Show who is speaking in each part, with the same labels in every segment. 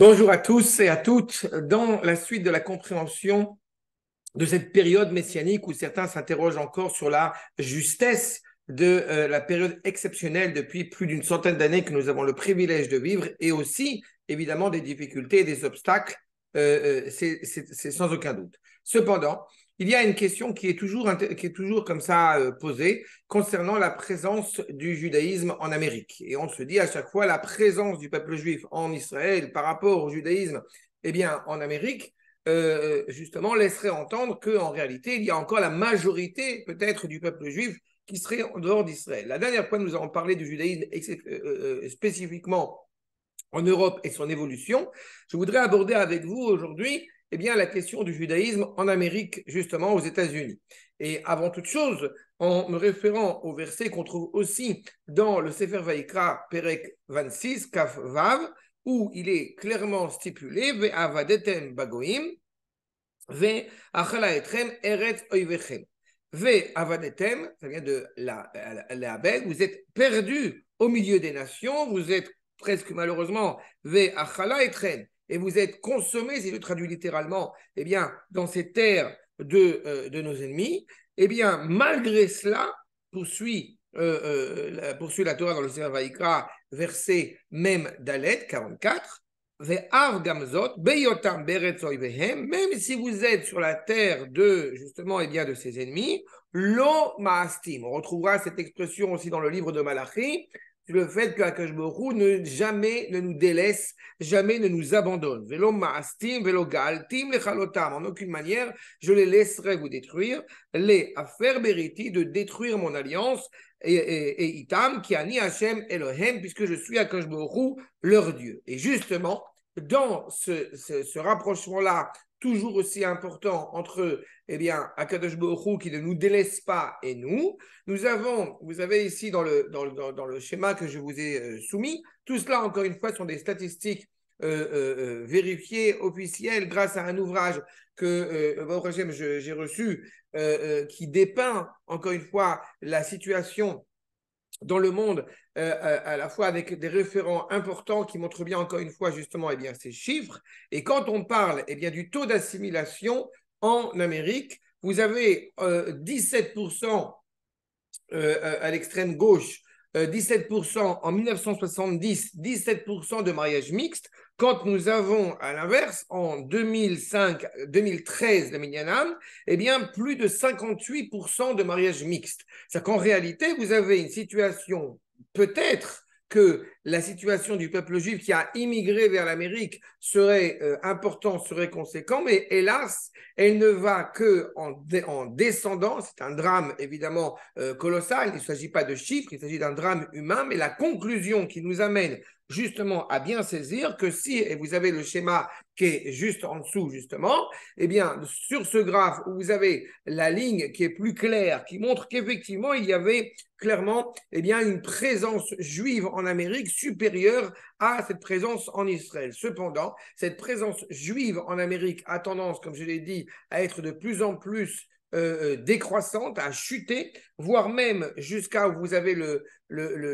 Speaker 1: Bonjour à tous et à toutes. Dans la suite de la compréhension de cette période messianique où certains s'interrogent encore sur la justesse de euh, la période exceptionnelle depuis plus d'une centaine d'années que nous avons le privilège de vivre et aussi évidemment des difficultés et des obstacles, euh, euh, c'est sans aucun doute. Cependant, il y a une question qui est toujours, qui est toujours comme ça euh, posée concernant la présence du judaïsme en Amérique. Et on se dit à chaque fois la présence du peuple juif en Israël par rapport au judaïsme eh bien, en Amérique, euh, euh, justement, laisserait entendre qu'en réalité, il y a encore la majorité peut-être du peuple juif qui serait en dehors d'Israël. La dernière fois, nous avons parlé du judaïsme spécifiquement en Europe et son évolution. Je voudrais aborder avec vous aujourd'hui eh bien, la question du judaïsme en Amérique, justement aux États-Unis. Et avant toute chose, en me référant au verset qu'on trouve aussi dans le Sefer Vaikra, Perek 26, Kaf Vav, où il est clairement stipulé Ve'avadetem bagoim, etrem eret Ve Ve'avadetem, ça vient de la, vous êtes perdu au milieu des nations, vous êtes presque malheureusement etrem » et vous êtes consommés, si le traduit littéralement, eh bien, dans ces terres de, euh, de nos ennemis, eh bien, malgré cela, poursuit, euh, euh, la Torah dans le Seigneur Vaïkra, verset même d'Alet 44, même si vous êtes sur la terre de justement et eh bien de ses ennemis, lo On retrouvera cette expression aussi dans le livre de Malachi, le fait que roue ne jamais ne nous délaisse, jamais ne nous abandonne. Velo ma'astim, velo tim les En aucune manière, je les laisserai vous détruire. Les affaires beriti de détruire mon alliance et, et, et itam qui ni Hashem Elohim, puisque je suis roue leur Dieu. Et justement, dans ce, ce rapprochement-là toujours aussi important entre, eh bien, Akadosh qui ne nous délaisse pas et nous. Nous avons, vous avez ici dans le, dans, le schéma que je vous ai euh, soumis, tout cela, encore une fois, sont des statistiques euh, euh, vérifiées, officielles, grâce à un ouvrage que j'ai reçu, qui dépeint encore une fois la situation dans le monde, euh, euh, à, la fois avec des référents importants qui montrent bien, encore une fois, justement, eh bien, ces chiffres. Et quand on parle eh bien, du taux d'assimilation en Amérique, vous avez 17% euh, à l'extrême gauche 17% euh, en 1970, 17% de mariages mixtes, quand nous avons, à l'inverse, en 2005, 2013, la Minyanam, eh bien, plus de 58% de mariages mixtes. C'est-à-dire qu'en réalité, vous avez une situation peut-être que la situation du peuple juif qui a immigré vers l'Amérique serait euh, importante, serait conséquente, mais hélas, elle ne va que en, en descendant. C'est un drame évidemment euh, colossal. Il ne s'agit pas de chiffres, il s'agit d'un drame humain, mais la conclusion qui nous amène justement à bien saisir que si, et vous avez le schéma qui est juste en dessous justement, eh bien sur ce graphe où vous avez la ligne qui est plus claire, qui montre qu'effectivement il y avait clairement eh bien, une présence juive en Amérique supérieure à cette présence en Israël. Cependant, cette présence juive en Amérique a tendance, comme je l'ai dit, à être de plus en plus euh, euh, décroissante, à chuter, voire même jusqu'à où vous avez le,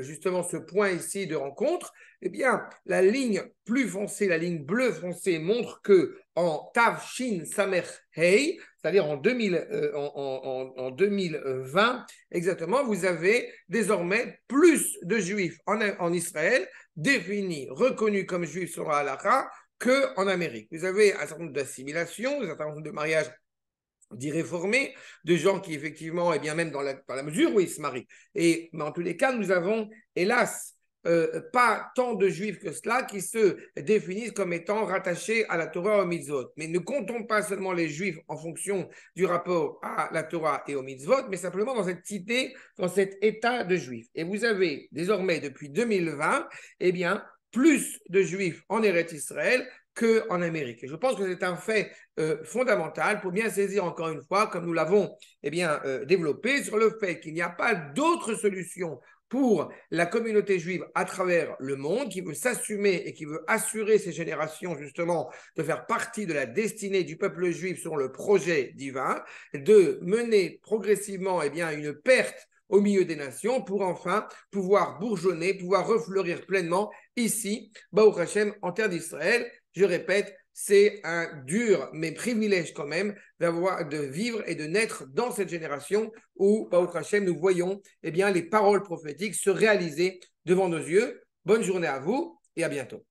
Speaker 1: justement ce point ici de rencontre, eh bien, la ligne plus foncée, la ligne bleue foncée montre que en Shin Samer Hei, c'est-à-dire en, 2020, euh, exactement, vous avez désormais plus de juifs en, en Israël, définis, reconnus comme juifs sur la halakha, qu'en Amérique. Vous avez un certain nombre d'assimilations, un certain nombre de mariages d'y réformer, de gens qui effectivement, et eh bien même dans la, la mesure où ils se marient. Et, mais en tous les cas, nous avons, hélas, euh, pas tant de juifs que cela qui se définissent comme étant rattachés à la Torah et aux mitzvot. Mais ne comptons pas seulement les juifs en fonction du rapport à la Torah et aux mitzvot, mais simplement dans cette cité, dans cet état de juifs. Et vous avez désormais depuis 2020, eh bien, plus de juifs en Eretz Israël qu'en Amérique. je pense que c'est un fait euh, fondamental pour bien saisir encore une fois, comme nous l'avons eh bien euh, développé, sur le fait qu'il n'y a pas d'autre solution pour la communauté juive à travers le monde, qui veut s'assumer et qui veut assurer ses générations justement de faire partie de la destinée du peuple juif sur le projet divin, de mener progressivement eh bien, une perte au milieu des nations pour enfin pouvoir bourgeonner, pouvoir refleurir pleinement ici, Baou Hashem, en terre d'Israël. Je répète, c'est un dur mais privilège quand même d'avoir de vivre et de naître dans cette génération où Baruch Hashem, nous voyons eh bien les paroles prophétiques se réaliser devant nos yeux. Bonne journée à vous et à bientôt.